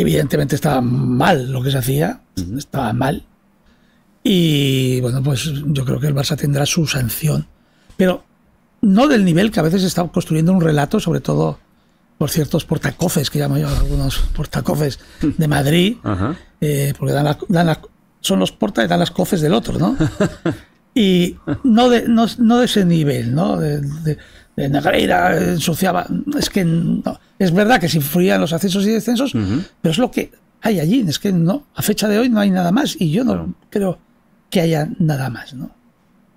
Evidentemente estaba mal lo que se hacía, estaba mal. Y bueno, pues yo creo que el Barça tendrá su sanción. Pero no del nivel que a veces está construyendo un relato, sobre todo por ciertos portacofes, que llamo yo algunos portacofes de Madrid, eh, porque son los portas y dan las cofes del otro, ¿no? Y no de, de ese nivel, ¿no? Eh, Negreira eh, ensuciaba. Es que es verdad que se influían los ascensos y descensos, pero es lo que hay allí. Es que no, a fecha de hoy no hay nada más y yo no creo que haya nada más, ¿no?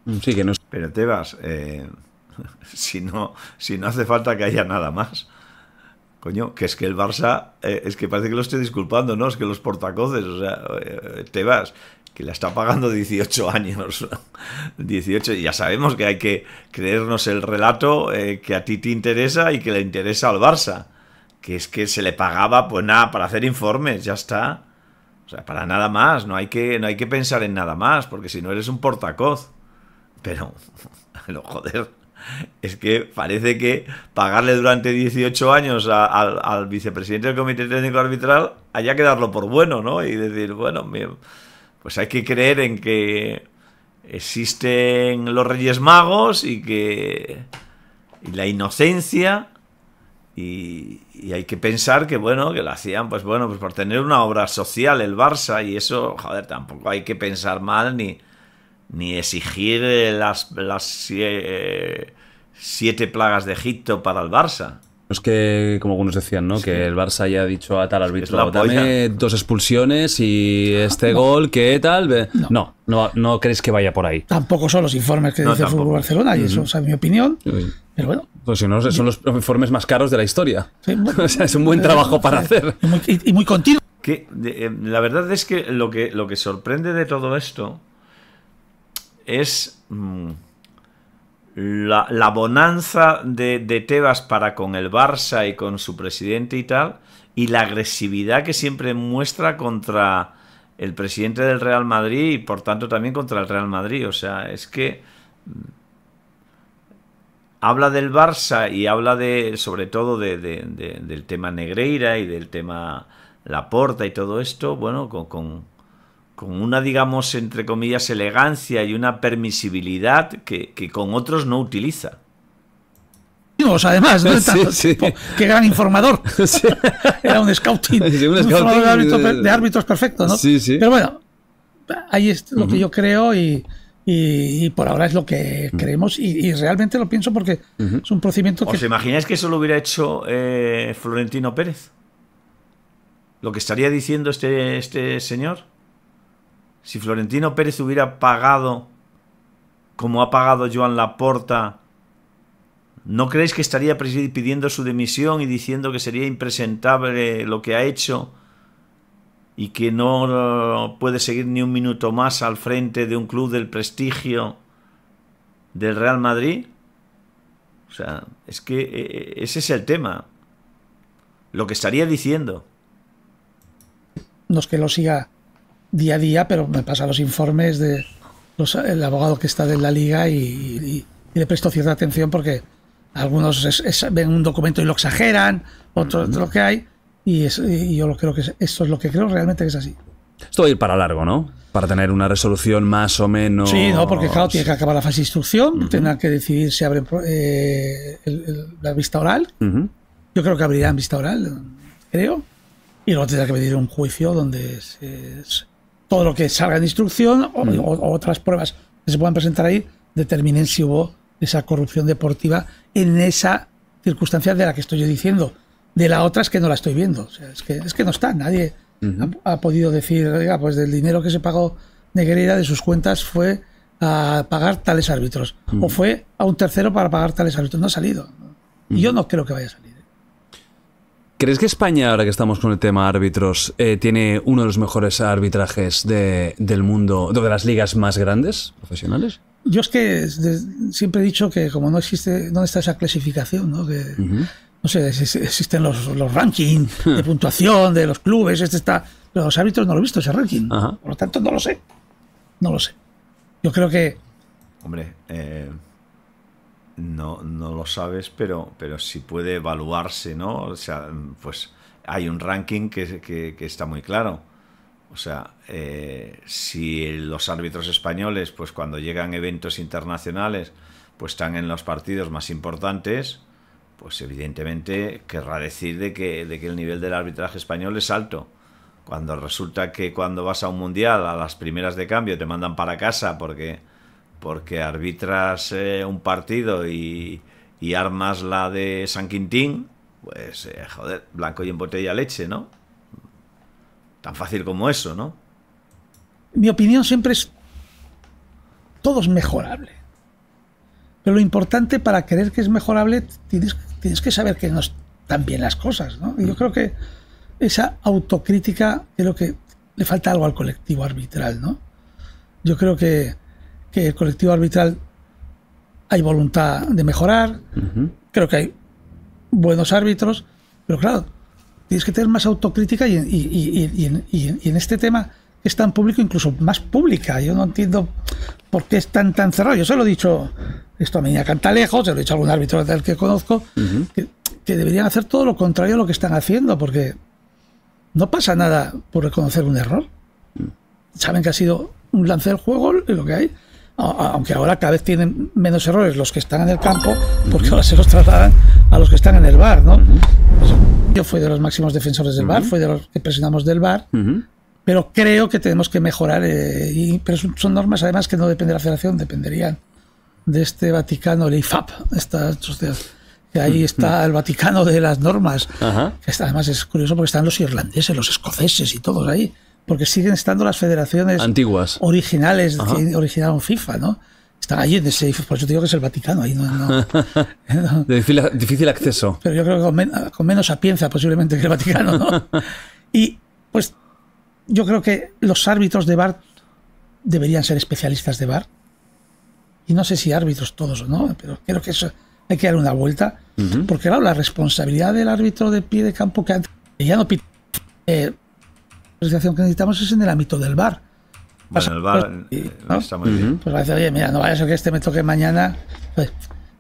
Mm, sí, que no. Pero Tebas, vas, eh, si, no, si no hace falta que haya nada más. Coño, que es que el Barça, es que parece que lo estoy disculpando, ¿no? Es que los portacoces, o sea, vas que la está pagando 18 años. 18, ya sabemos que hay que creernos el relato eh, que a ti te interesa y que le interesa al Barça. Que es que se le pagaba, pues nada, para hacer informes, ya está. O sea, para nada más, no hay que, no hay que pensar en nada más, porque si no eres un portacoz. Pero, lo joder, es que parece que pagarle durante 18 años al vicepresidente del Comité Técnico Arbitral haya que darlo por bueno, ¿no? Y decir, bueno, mi, pues hay que creer en que existen los Reyes Magos y que la inocencia y, hay que pensar que bueno que lo hacían pues bueno pues por tener una obra social el Barça y eso joder tampoco hay que pensar mal ni exigir las, las eh, siete plagas de Egipto para el Barça no es que, como algunos decían, ¿no? Que el Barça haya dicho a tal árbitro, dame dos expulsiones y ah, este gol, que tal? No. no. no, crees que vaya por ahí. Tampoco son los informes que dice el Fútbol Barcelona, y eso es mi opinión. Pero bueno. Pues si no, son los informes más caros de la historia. o sea, es un buen eh, trabajo para eh, hacer. Y muy, continuo. Que, eh, la verdad es que lo, que lo que sorprende de todo esto es. Mm, la, bonanza de, Tebas para con el Barça y con su presidente y tal, y la agresividad que siempre muestra contra el presidente del Real Madrid y por tanto también contra el Real Madrid. O sea, es que mm, habla del Barça y habla de, sobre todo del tema Negreira y del tema Laporta y todo esto, bueno, con con una, digamos, entre comillas, elegancia y una permisibilidad que, con otros no utiliza. Además, ¿no? sí, qué gran informador. Era un scouting, un informador de, árbitros, perfectos... perfecto, ¿no? Pero bueno, ahí es lo que yo creo y, por ahora es lo que creemos y, realmente lo pienso porque es un procedimiento que... ¿Os imagináis que eso lo hubiera hecho eh, Florentino Pérez? ¿Lo que estaría diciendo este, este señor? Si Florentino Pérez hubiera pagado como ha pagado Joan Laporta, ¿no creéis que estaría pidiendo su dimisión y diciendo que sería impresentable lo que ha hecho y que no puede seguir ni un minuto más al frente de un club del prestigio del Real Madrid? O sea, es que eh, eh, ese es el tema. Lo que estaría diciendo. No es que lo siga día a día, pero me pasa los informes de el abogado que está en la liga y, le presto cierta atención porque algunos ven un documento y lo exageran, otros lo que hay, y, yo lo creo que esto es lo que creo realmente que es así. Esto va a ir para largo, ¿no? Para tener una resolución más o menos. Sí, no, porque claro, tiene que acabar la fase de instrucción, tendrá que decidir si abren eh, la vista oral. Yo creo que abrirán vista oral, creo. Y luego tendrá que pedir un juicio donde se todo lo que salga en instrucción mm. o, otras pruebas que se puedan presentar ahí determinen si hubo esa corrupción deportiva en esa circunstancia de la que estoy yo diciendo. De la otra es que no la estoy viendo. es, que, es que no está. Nadie ha, podido decir, oiga, pues del dinero que se pagó Negreira de sus cuentas fue a pagar tales árbitros. O mm. fue a un tercero para pagar tales árbitros. No ha salido. Mm. Y yo no creo que vaya a salir. ¿Crees que España, ahora que estamos con el tema árbitros, eh, tiene uno de los mejores arbitrajes del mundo, de las ligas más grandes profesionales? Yo es que siempre he dicho que como no existe, no está esa clasificación, ¿no? Que, No sé, existen los, rankings de puntuación de los clubes, este está... Los árbitros no lo he visto ese ranking, por lo tanto no lo sé. No lo sé. Yo creo que... Hombre, eh no, no lo sabes, pero, pero si puede evaluarse, ¿no? O sea, pues hay un ranking que, está muy claro. O sea, eh, si los árbitros españoles, pues cuando llegan eventos internacionales, pues están en los partidos más importantes, pues evidentemente querrá decir de que, de que el nivel del arbitraje español es alto. Cuando resulta que cuando vas a un mundial, a las primeras de cambio te mandan para casa porque porque arbitras eh, un partido y, armas la de San Quintín, pues eh, joder, blanco y en botella leche, ¿no? Tan fácil como eso, ¿no? Mi opinión siempre es, todo es mejorable. Pero lo importante para creer que es mejorable, tienes, que saber que no están bien las cosas, ¿no? Y yo mm. creo que esa autocrítica creo que le falta algo al colectivo arbitral, ¿no? Yo creo que que el colectivo arbitral hay voluntad de mejorar, creo que hay buenos árbitros, pero claro, tienes que tener más autocrítica y, en este tema es tan público, incluso más pública. Yo no entiendo por qué es tan, tan cerrado. Yo se lo he dicho esto a Miña lejos se lo he dicho a algún árbitro del que conozco, que, que, deberían hacer todo lo contrario a lo que están haciendo, porque no pasa nada por reconocer un error. Mm. Saben que ha sido un lance del juego lo que hay, aunque ahora cada vez tienen menos errores los que están en el campo, porque ahora se los trasladan a los que están en el bar, ¿no? Pues, yo fui de los máximos defensores del bar, fui de los que presionamos del bar, pero creo que tenemos que mejorar, eh, y, pero son normas además que no depende de la federación, dependerían de este Vaticano, el IFAP, Que ahí está el Vaticano de las normas. Que además es curioso porque están los irlandeses, los escoceses y todos ahí porque siguen estando las federaciones antiguas originales originaron FIFA, ¿no? Están allí en ese, por eso digo que es el Vaticano, ahí no, Difícil, acceso. Pero yo creo que con, menos sapienza posiblemente que el Vaticano, ¿no? y pues yo creo que los árbitros de VAR deberían ser especialistas de VAR. Y no sé si árbitros todos o no, pero creo que eso hay que dar una vuelta. Porque claro, la responsabilidad del árbitro de pie de campo que ya no pita, eh, que necesitamos es en el ámbito del bar. en el bar eh, está muy bien. Pues oye, mira, no vaya a ser que este me toque mañana. Pues,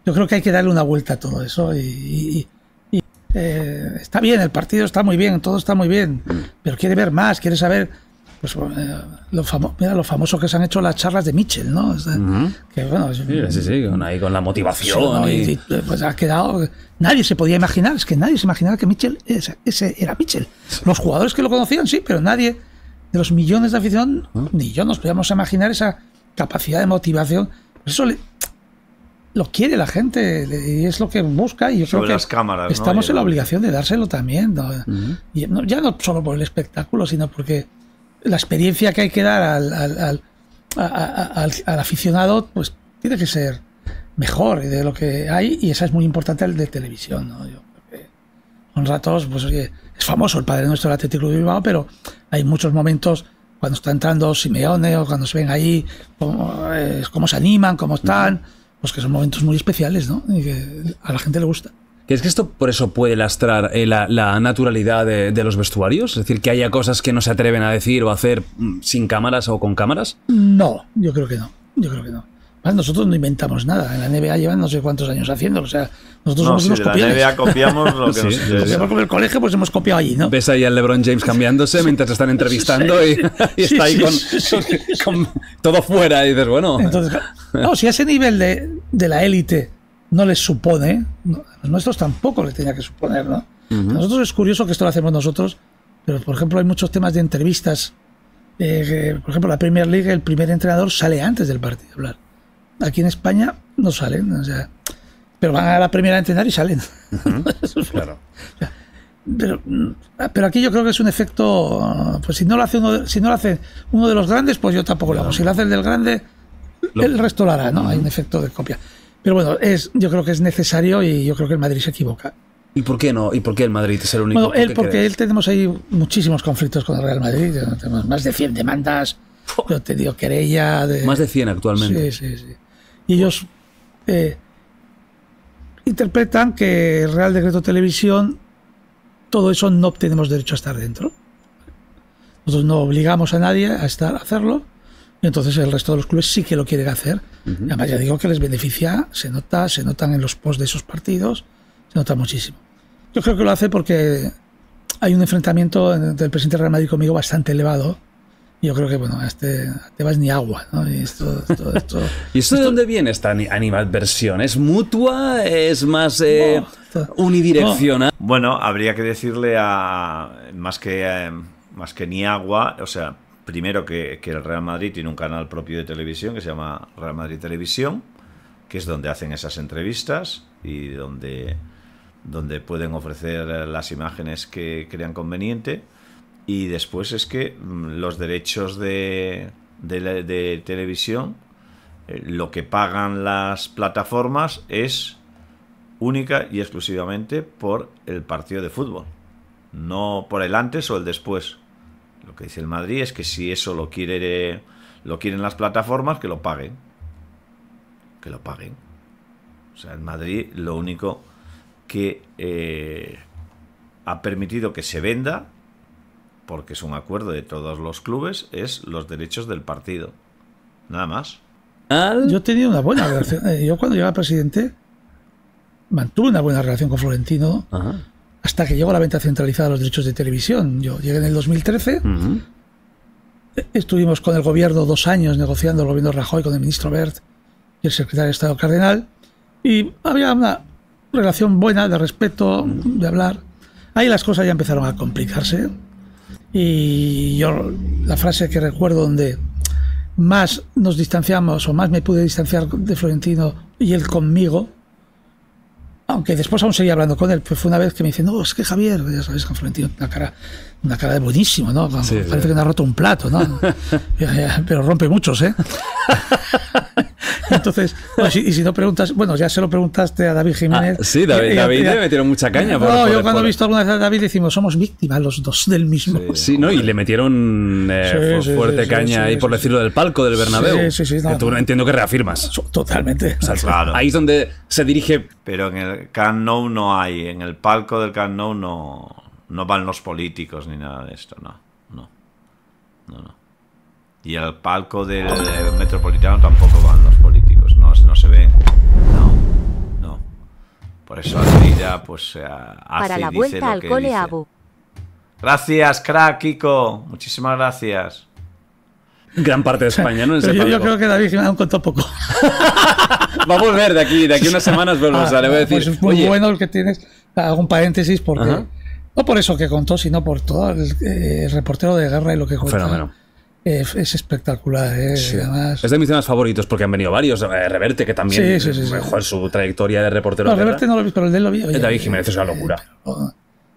yo creo que hay que darle una vuelta a todo eso y, eh, está bien, el partido está muy bien, todo está muy bien, pero quiere ver más, quiere saber pues, eh, famosos mira lo famoso que se han hecho las charlas de Mitchell, ¿no? sí, sí, con, la motivación. pues ha quedado. Nadie se podía imaginar, es que nadie se imaginaba que Mitchell, ese, era Mitchell. Los jugadores que lo conocían, sí, pero nadie, de los millones de afición, ah. ni yo nos podíamos imaginar esa capacidad de motivación. Eso lo quiere la gente y es lo que busca y yo que estamos en la obligación de dárselo también ya no solo por el espectáculo sino porque la experiencia que hay que dar al, aficionado, pues tiene que ser mejor de lo que hay y esa es muy importante el de televisión. ¿no? ratos, pues es famoso el Padre Nuestro del Atlético de Bilbao, pero hay muchos momentos cuando está entrando Simeone o cuando se ven ahí, cómo, eh, cómo se animan, cómo están, pues que son momentos muy especiales ¿no? y que a la gente le gusta. ¿Crees que esto por eso puede lastrar eh, la, naturalidad de, los vestuarios? Es decir, que haya cosas que no se atreven a decir o hacer mm, sin cámaras o con cámaras? No, yo creo que no. Yo creo que no. nosotros no inventamos nada. En la NBA llevan no sé cuántos años haciendo. nosotros no, somos En la NBA copiamos lo que nos sí, con el colegio, pues hemos copiado allí, ¿no? Ves ahí al LeBron James cambiándose mientras están entrevistando y, está ahí con, todo fuera. Y dices, bueno. no, si a ese nivel de, de la élite no les supone, a los nuestros tampoco les tenía que suponer, ¿no? nosotros es curioso que esto lo hacemos nosotros, pero por ejemplo hay muchos temas de entrevistas. Eh, por ejemplo, la Premier League, el primer entrenador sale antes del partido a hablar. Aquí en España no salen, o sea, pero van a la primera a entrenar y salen. claro. pero, aquí yo creo que es un efecto. Pues si no lo hace uno, de, si no lo hace uno de los grandes, pues yo tampoco lo hago. Si lo hace el del grande, el resto lo hará, ¿no? Hay un efecto de copia. Pero bueno, es, yo creo que es necesario y yo creo que el Madrid se equivoca. ¿Y por qué no? ¿Y por qué el Madrid es el único? Bueno, él, porque él tenemos ahí muchísimos conflictos con el Real Madrid. Tenemos más de 100 demandas. Yo te digo querella. Más de 100 actualmente. Sí, sí, sí. Y ellos eh, interpretan que el Real Decreto Televisión, todo eso no tenemos derecho a estar dentro. Nosotros no obligamos a nadie a, estar, a hacerlo. Entonces el resto de los clubes sí que lo quieren hacer. Además ya digo que les beneficia, se nota, se notan en los posts de esos partidos, se nota muchísimo. Yo creo que lo hace porque hay un enfrentamiento del presidente Real Madrid conmigo bastante elevado. Yo creo que, bueno, este te este vas ni agua, Y esto, esto, esto de dónde viene esta animadversión? ¿Es mutua? ¿Es más eh, unidireccional? Bueno, habría que decirle a. Más que, eh, más que ni agua, o sea, primero que, el Real Madrid tiene un canal propio de televisión que se llama Real Madrid Televisión, que es donde hacen esas entrevistas y donde, donde pueden ofrecer eh, las imágenes que crean conveniente. Y después es que mm, los derechos de, de, televisión, eh, lo que pagan las plataformas es única y exclusivamente por el partido de fútbol, no por el antes o el después. Lo que dice el Madrid es que si eso lo quiere lo quieren las plataformas, que lo paguen. Que lo paguen. O sea, el Madrid lo único que eh, ha permitido que se venda, porque es un acuerdo de todos los clubes, es los derechos del partido. Nada más. Yo he tenido una buena relación. Eh, yo cuando llegué a presidente mantuve una buena relación con Florentino. Ajá hasta que llegó la venta centralizada de los derechos de televisión. Yo llegué en el 2013. Estuvimos con el gobierno dos años negociando, el gobierno Rajoy con el ministro Bert y el secretario de Estado Cardenal. Y había una relación buena de respeto, de hablar. Ahí las cosas ya empezaron a complicarse. Y yo, la frase que recuerdo donde más nos distanciamos o más me pude distanciar de Florentino y él conmigo, aunque después aún seguía hablando con él, pues fue una vez que me dice, no, es que Javier, ya sabes, con Florentino, una cara, una cara de buenísimo, ¿no? Parece que no ha roto un plato, ¿no? Pero rompe muchos, ¿eh? Entonces, pues, y, si no preguntas, bueno, ya se lo preguntaste a David Jiménez. Ah, sí, David, le metieron mucha caña. no, yo cuando he visto alguna vez a David decimos, somos víctimas los dos del mismo. Sí, no, y le metieron eh, fuerte caña ahí, por decirlo, del palco del Bernabéu. Sí, sí, sí. que tú entiendo que reafirmas. Totalmente. Ahí es donde se dirige. Pero en el Camp Nou no hay, en el palco del Camp no, no van los políticos ni nada de esto, no. No. No, no. Y al palco del, del eh, Metropolitano tampoco van los no se ve. No, no. Por eso ya pues, eh, hace Para la vuelta al cole Abu. Gracias, crack, Kiko. Muchísimas gracias. Gran parte de España, ¿no? Yo, yo, creo que David se me ha contado poco. vamos a ver de aquí, de aquí unas semanas ah, decir. Pues es muy bueno el que tienes. Hago paréntesis porque. No por eso que contó, sino por todo el, eh, reportero de guerra y lo que Fenómeno. Es, espectacular, ¿eh? Es de mis temas favoritos porque han venido varios. Eh, Reverte, que también mejor su trayectoria de reportero. No, Reverte no lo vi pero el de él lo vi. El David Jiménez es una eh, locura. Oh,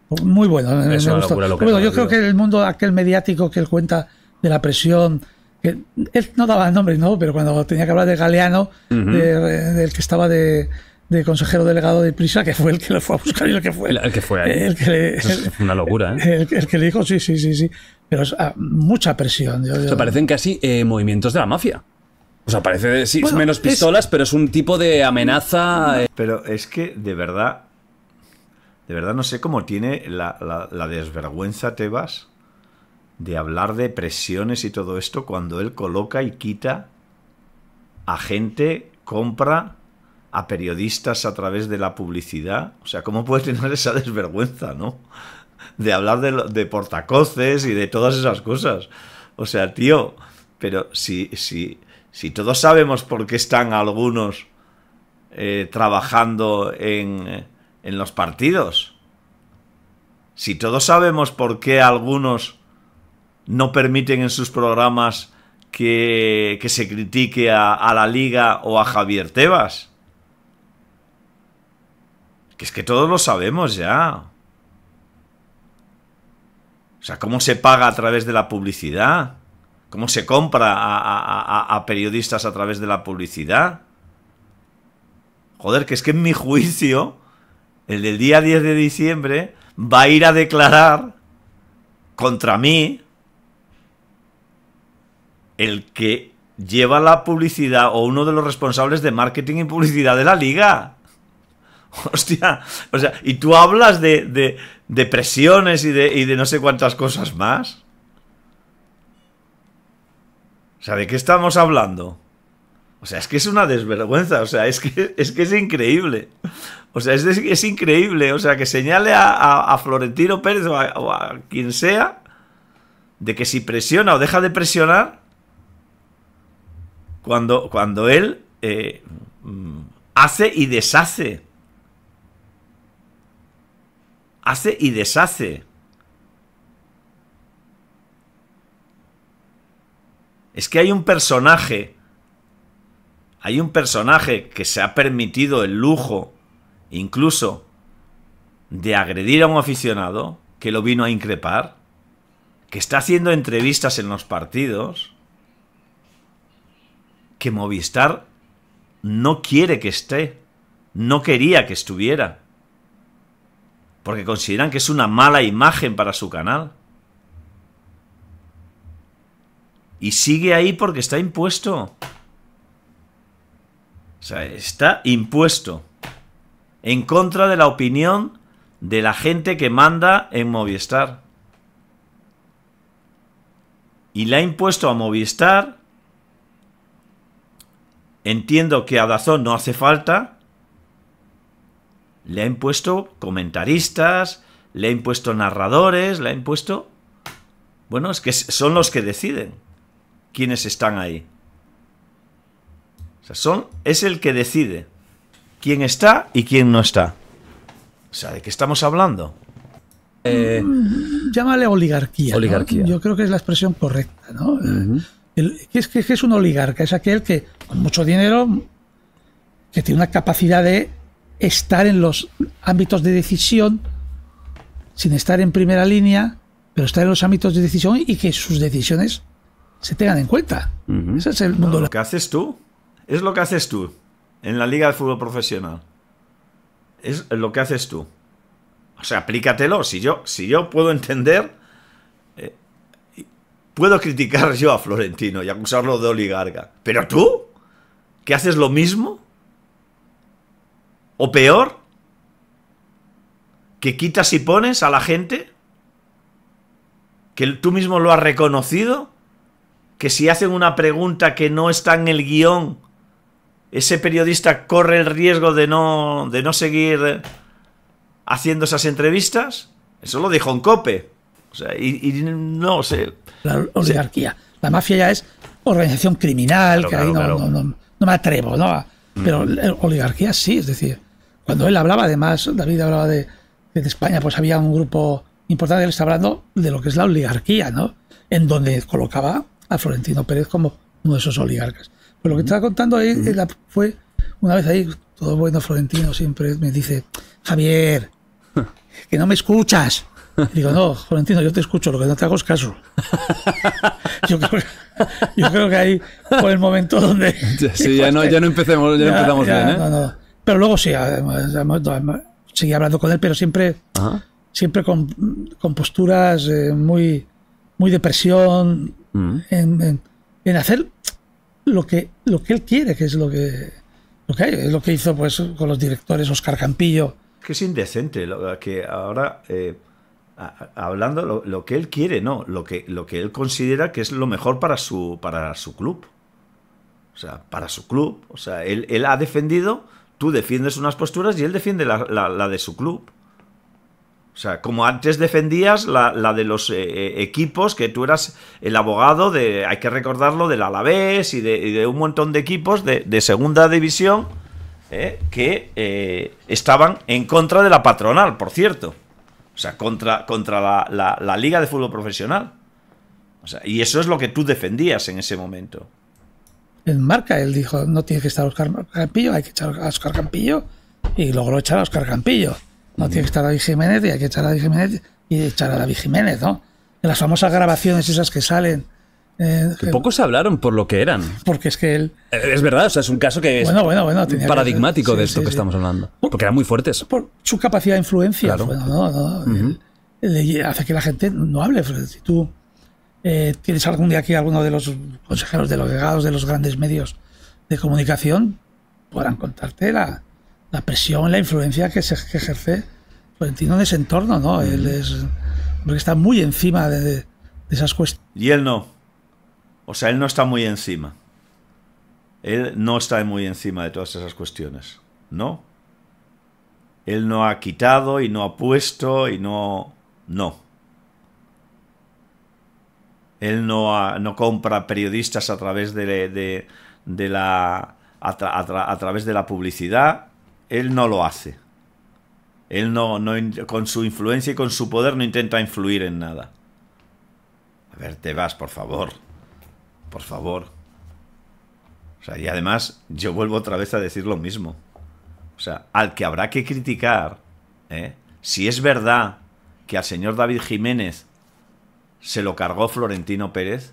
oh, muy bueno. es una locura bueno, yo creo que el mundo aquel mediático que él cuenta de la presión, él no daba nombre ¿no? Pero cuando tenía que hablar de Galeano, del que estaba de de consejero delegado de Prisa, que fue el que lo fue a buscar y el que fue. El, que fue ahí. una locura, ¿eh? El, que le dijo, sí, sí, sí, sí. Pero es ah, mucha presión. parecen casi eh, movimientos de la mafia. O sea, parece sí, menos pistolas, pero es un tipo de amenaza. Eh. Pero es que, de verdad, de verdad no sé cómo tiene la, la, la desvergüenza Tebas de hablar de presiones y todo esto cuando él coloca y quita a gente, compra a periodistas a través de la publicidad. O sea, ¿cómo puede tener esa desvergüenza, no? De hablar de, portacoces y de todas esas cosas. O sea, tío, pero si, si, si todos sabemos por qué están algunos eh, trabajando en, en los partidos, si todos sabemos por qué algunos no permiten en sus programas que, se critique a la liga o a Javier Tebas, que es que todos lo sabemos ya. O sea, ¿cómo se paga a través de la publicidad? ¿Cómo se compra a, periodistas a través de la publicidad? Joder, que es que en mi juicio, el del día 10 de diciembre va a ir a declarar contra mí el que lleva la publicidad o uno de los responsables de marketing y publicidad de la liga. Hostia, o sea, ¿y tú hablas de, presiones y de, no sé cuántas cosas más? O sea, ¿de qué estamos hablando? O sea, es que es una desvergüenza, o sea, es que es, que es increíble. O sea, es, es increíble, o sea, que señale a, Florentino Pérez o a, quien sea de que si presiona o deja de presionar, cuando, cuando él eh, mm, hace y deshace hace y deshace. Es que hay un personaje, hay un personaje que se ha permitido el lujo, incluso, de agredir a un aficionado que lo vino a increpar, que está haciendo entrevistas en los partidos, que Movistar no quiere que esté, no quería que estuviera porque consideran que es una mala imagen para su canal. Y sigue ahí porque está impuesto. O sea, está impuesto. En contra de la opinión de la gente que manda en Movistar. Y la ha impuesto a Movistar. Entiendo que a Dazón no hace falta, le ha impuesto comentaristas, le ha impuesto narradores, le ha impuesto... Bueno, es que son los que deciden quiénes están ahí. O sea, son, es el que decide quién está y quién no está. O sea, ¿de qué estamos hablando? Eh, Llámale oligarquía. Yo creo que es la expresión correcta, ¿no? es, que es un oligarca? Es aquel que, con mucho dinero, que tiene una capacidad de estar en los ámbitos de decisión, sin estar en primera línea, pero estar en los ámbitos de decisión y que sus decisiones se tengan en cuenta. Ese es el mundo. lo que haces tú es lo que haces tú en la Liga de Fútbol Profesional. Es lo que haces tú. O sea, aplícatelo. Si yo, si yo puedo entender, eh, puedo criticar yo a Florentino y acusarlo de oligarca. Pero tú, que haces lo mismo, o peor, que quitas y pones a la gente que tú mismo lo has reconocido, que si hacen una pregunta que no está en el guión, ese periodista corre el riesgo de no, de no seguir eh, haciendo esas entrevistas. Eso lo dijo en COPE. O sea, y, no sé. La oligarquía. La mafia ya es organización criminal, no, me atrevo, ¿no? Mm. Pero la oligarquía sí, es decir. Cuando él hablaba, además, David hablaba de, de España, pues había un grupo importante, él está hablando de lo que es la oligarquía, ¿no? En donde colocaba a Florentino Pérez como uno de esos oligarcas. Pues lo que estaba contando ahí eh, fue una vez ahí, todo bueno Florentino siempre me dice, Javier, que no me escuchas. digo, no, Florentino, yo te escucho, lo que no te hago es caso. yo, creo, que ahí fue el momento donde... Sí, ya, no, ya no empecemos, ya, empezamos bien, ¿eh? No, no. Pero luego sí, seguí hablando con él, pero siempre, siempre con, posturas eh, muy, muy depresión, mm. en, hacer lo que, lo que él quiere, que es lo que, lo que hizo pues, con los directores Oscar Campillo. Que es indecente, que ahora... Eh, hablando lo, lo, que él quiere, no, lo que, lo que él considera que es lo mejor para su, para su club. O sea, para su club. O sea, él, él ha defendido Tú defiendes unas posturas y él defiende la, de su club. O sea, como antes defendías la, de los eh, eh, equipos, que tú eras el abogado de, hay que recordarlo, del Alavés y de, y de un montón de equipos de, segunda división eh, que estaban en contra de la patronal, por cierto. O sea, contra, contra la, la, la Liga de Fútbol Profesional. O sea, y eso es lo que tú defendías en ese momento en marca. Él dijo, no tiene que estar Oscar Campillo, hay que echar a Oscar Campillo. Y logró echar a Oscar Campillo. No tiene que estar David Jiménez y hay que echar a David Jiménez y echar a David Jiménez, ¿no? En las famosas grabaciones esas que salen. Eh, que eh, poco se hablaron por lo que eran. Porque es que él. Eh, es verdad, o sea, es un caso que es bueno, bueno, bueno, paradigmático de esto que estamos hablando. Porque eran muy fuertes. Por su capacidad de influencia. hace que la gente no hable. Si tú eh, ¿Tienes algún día aquí alguno de los consejeros de los legados de los grandes medios de comunicación? Podrán contarte la, presión, la influencia que, se, ejerce Florentino en ese entorno, ¿no? Él mm. es. Porque está muy encima de, de, esas cuestiones. Y él no. O sea, él no está muy encima. Él no está muy encima de todas esas cuestiones, ¿no? Él no ha quitado y no ha puesto y no. No. Él ah, no, compra periodistas a través de, la a, través de la publicidad. Él no lo hace. Él no, no con su influencia y con su poder no intenta influir en nada. A ver, te vas, por favor. Por favor. O sea, y además, yo vuelvo otra vez a decir lo mismo. O sea, al que habrá que criticar, ¿eh? si es verdad que al señor David Jiménez se lo cargó Florentino Pérez,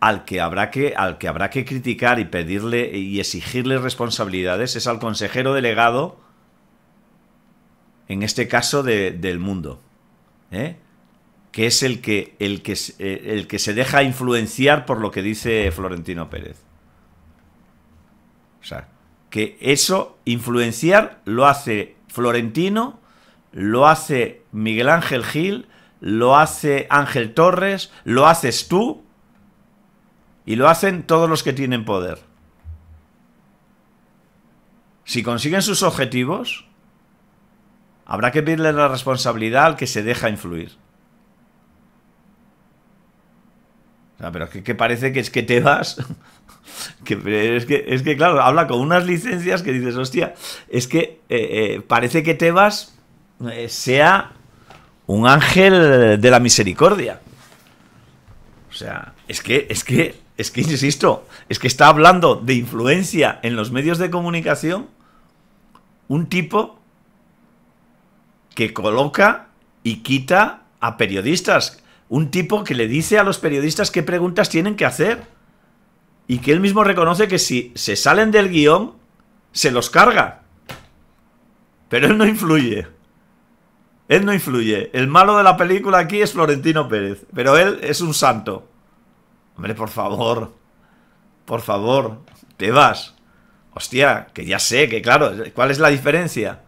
al que habrá que, al que, habrá que criticar y pedirle y exigirle responsabilidades es al consejero delegado, en este caso de, del mundo, ¿eh? que es el que, el, que, eh, el que se deja influenciar por lo que dice Florentino Pérez. O sea, que eso, influenciar, lo hace Florentino, lo hace Miguel Ángel Gil, lo hace Ángel Torres, lo haces tú y lo hacen todos los que tienen poder. Si consiguen sus objetivos, habrá que pedirle la responsabilidad al que se deja influir. pero es que, parece que es que te vas. que, es, que, es que, claro, habla con unas licencias que dices, hostia, es que eh, eh, parece que te vas, eh, sea un ángel de la misericordia. O sea, es que, es que, es que, insisto, es que está hablando de influencia en los medios de comunicación un tipo que coloca y quita a periodistas. Un tipo que le dice a los periodistas qué preguntas tienen que hacer. Y que él mismo reconoce que si se salen del guión, se los carga. Pero él no influye. Él no influye. El malo de la película aquí es Florentino Pérez. Pero él es un santo. Hombre, por favor. Por favor. Te vas. Hostia, que ya sé, que claro. ¿Cuál es la diferencia?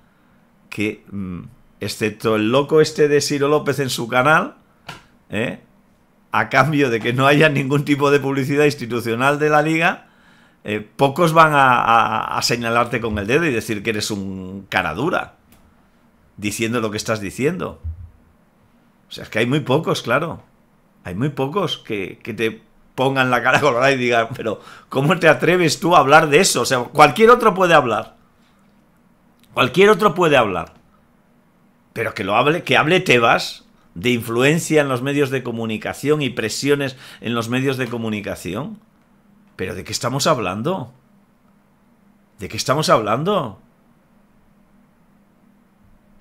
Que, mm, excepto el loco este de Ciro López en su canal, ¿eh? a cambio de que no haya ningún tipo de publicidad institucional de la liga, eh, pocos van a, a señalarte con el dedo y decir que eres un cara dura diciendo lo que estás diciendo. O sea, es que hay muy pocos, claro. Hay muy pocos que, que te pongan la cara colorada y digan, pero ¿cómo te atreves tú a hablar de eso? O sea, cualquier otro puede hablar. Cualquier otro puede hablar. Pero que lo hable, que hable Tebas de influencia en los medios de comunicación y presiones en los medios de comunicación. ¿Pero de qué estamos hablando? ¿De qué estamos hablando?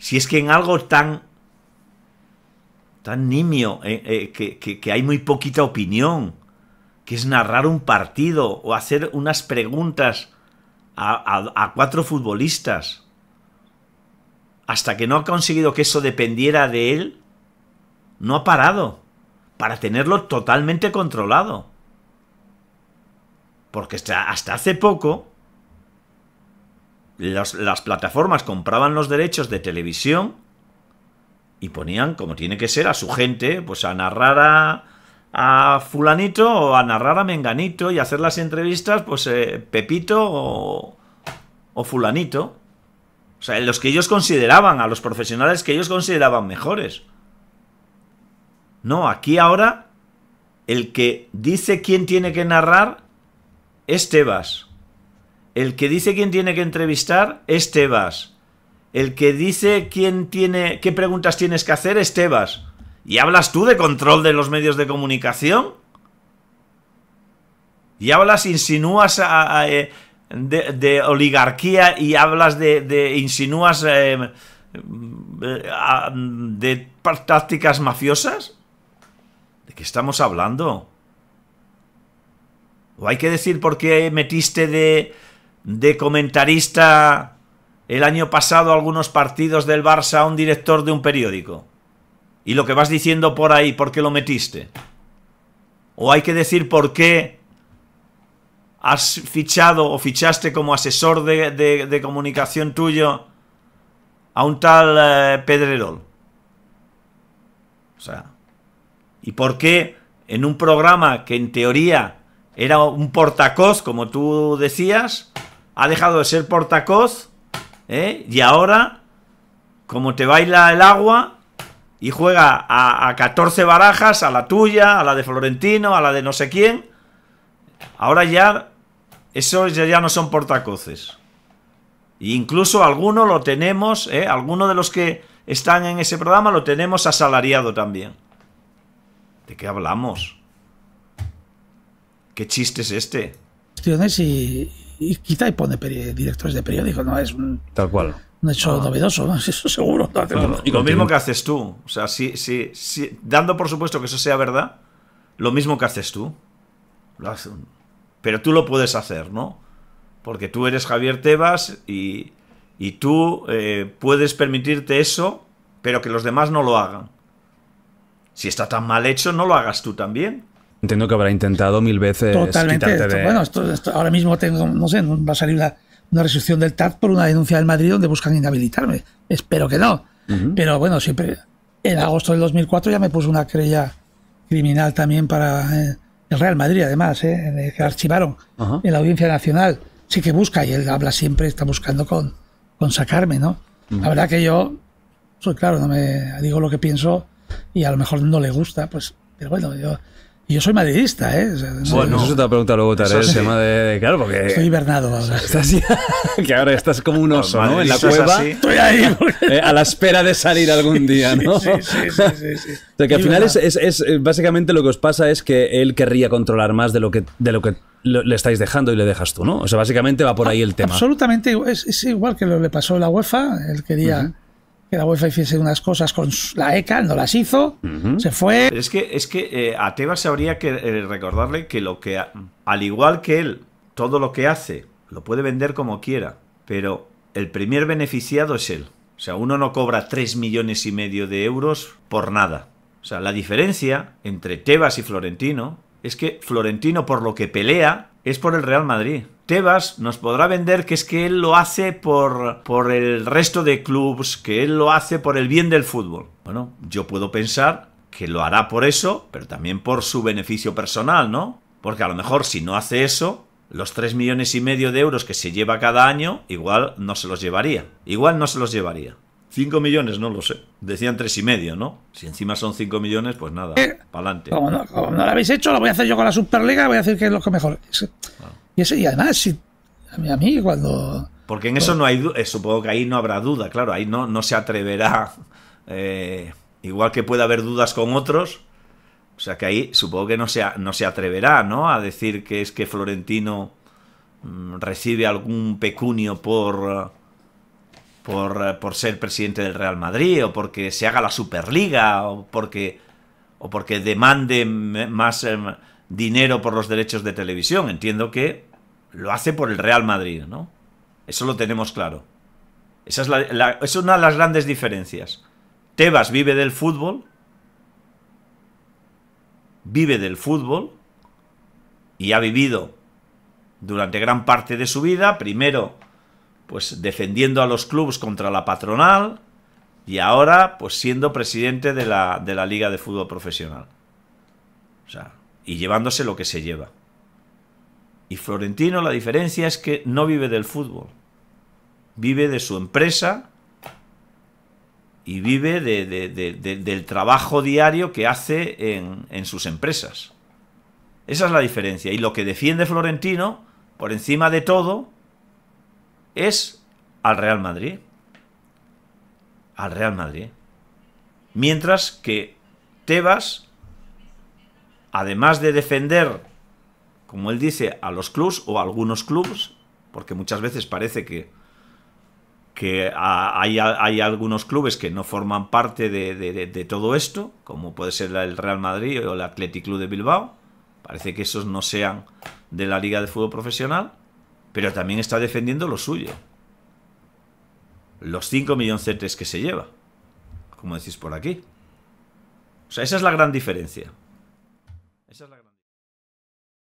Si es que en algo tan, tan nimio, eh, eh, que, hay muy poquita opinión, que es narrar un partido o hacer unas preguntas a, cuatro futbolistas, hasta que no ha conseguido que eso dependiera de él, no ha parado para tenerlo totalmente controlado. Porque hasta hace poco las, plataformas compraban los derechos de televisión y ponían, como tiene que ser, a su gente, pues a narrar a, fulanito o a narrar a menganito y hacer las entrevistas, pues eh, Pepito o, o fulanito. O sea, los que ellos consideraban, a los profesionales que ellos consideraban mejores. No, aquí ahora el que dice quién tiene que narrar es Tebas. El que dice quién tiene que entrevistar es Tebas. El que dice quién tiene, qué preguntas tienes que hacer es Tebas. ¿Y hablas tú de control de los medios de comunicación? ¿Y hablas, insinúas eh, de, oligarquía y hablas de, insinúas eh, mm, eh, de tácticas mafiosas? ¿De qué estamos hablando? ¿O hay que decir por qué metiste de, de comentarista el año pasado algunos partidos del Barça a un director de un periódico. Y lo que vas diciendo por ahí, por qué lo metiste. O hay que decir por qué has fichado o fichaste como asesor de, comunicación tuyo a un tal eh, Pedrerol. O sea, ¿y por qué en un programa que en teoría era un portacoz, como tú decías, ha dejado de ser portacoz, ¿eh? y ahora, como te baila el agua y juega a, 14 barajas, a la tuya, a la de Florentino, a la de no sé quién, ahora ya, esos ya, ya no son portacoces. E incluso alguno lo tenemos, ¿eh? alguno de los que están en ese programa lo tenemos asalariado también. ¿De qué hablamos? ¿Qué chiste es este? Y, y quizá pone directores de periódicos no es un, Tal cual. un hecho ah. novedoso, eso seguro. y lo mismo que haces tú, o sea, si, si, dando por supuesto que eso sea verdad, lo mismo que haces tú, pero tú lo puedes hacer, ¿no? Porque tú eres Javier Tebas y, y tú eh, puedes permitirte eso, pero que los demás no lo hagan. Si está tan mal hecho, no lo hagas tú también. Entiendo que habrá intentado mil veces. Totalmente. Bueno, ahora mismo tengo, no sé, va a salir una, una resolución del TAT por una denuncia del Madrid donde buscan inhabilitarme. Espero que no. Pero bueno, siempre. En agosto del 2004 ya me puso una querella criminal también para eh, el Real Madrid, además, eh, que archivaron en la Audiencia Nacional. Sí que busca y él habla siempre, está buscando con, con sacarme, ¿no? La verdad que yo soy pues claro, no me digo lo que pienso y a lo mejor no le gusta, pues, pero bueno, yo y yo soy madridista, ¿eh? bueno, eso te otra preguntado luego luego, Tarek, el tema de, Claro, porque. Estoy hibernado ahora. Estás que ahora estás como un oso, ¿no? En la cueva. Estoy ahí. Eh, a la espera de salir algún día, ¿no? Sí, sí, sí. sí, o sea, que al final es, Básicamente lo que os pasa es que él querría controlar más de lo que. De lo que le estáis dejando y le dejas tú, ¿no? O sea, básicamente va por ahí el tema. Absolutamente, es, igual que lo que le pasó a la UEFA, él quería que la UEFA hiciese unas cosas con la ECA, no las hizo, se fue. Es que, es que eh, a Tebas habría que eh, recordarle que lo que, al igual que él, todo lo que hace, lo puede vender como quiera, pero el primer beneficiado es él. O sea, uno no cobra 3 millones y medio de euros por nada. O sea, la diferencia entre Tebas y Florentino es que Florentino por lo que pelea es por el Real Madrid. Tebas nos podrá vender que es que él lo hace por, por el resto de clubes, que él lo hace por el bien del fútbol. Bueno, yo puedo pensar que lo hará por eso, pero también por su beneficio personal, ¿no? Porque a lo mejor si no hace eso, los 3 millones y medio de euros que se lleva cada año, igual no se los llevaría. Igual no se los llevaría. 5 millones, no lo sé. Decían tres y medio, ¿no? Si encima son 5 millones, pues nada, eh, para adelante. como no, lo habéis hecho, lo voy a hacer yo con la Superliga, voy a decir que es lo que mejor. Y, eso y además, si, a, mí, cuando... Porque en eso no hay... Eh, supongo que ahí no habrá duda, claro, ahí no, no se atreverá... Eh, igual que puede haber dudas con otros, o sea que ahí supongo que no se, no se atreverá, ¿no? A decir que es que Florentino mm, recibe algún pecunio por, por, por, ser presidente del Real Madrid, o porque se haga la Superliga, o porque, o porque demande más... Em, dinero por los derechos de televisión. Entiendo que lo hace por el Real Madrid, ¿no? Eso lo tenemos claro. Esa es, la, es una de las grandes diferencias. Tebas vive del fútbol, vive del fútbol y ha vivido durante gran parte de su vida, primero pues defendiendo a los clubes contra la patronal y ahora pues siendo presidente de la, de la Liga de Fútbol Profesional. O sea, y llevándose lo que se lleva. Y Florentino la diferencia es que no vive del fútbol, vive de su empresa y vive del trabajo diario que hace en, en sus empresas. Esa es la diferencia. Y lo que defiende Florentino, por encima de todo, es al Real Madrid. Al Real Madrid. Mientras que Tebas además de defender, como él dice, a los clubs o algunos clubs, porque muchas veces parece que, que hay, algunos clubes que no forman parte de, todo esto, como puede ser el Real Madrid o el Athletic Club de Bilbao. Parece que esos no sean de la Liga de Fútbol Profesional, pero también está defendiendo lo suyo. Los 5 millones que se lleva, como decís por aquí. O sea, esa es la gran diferencia.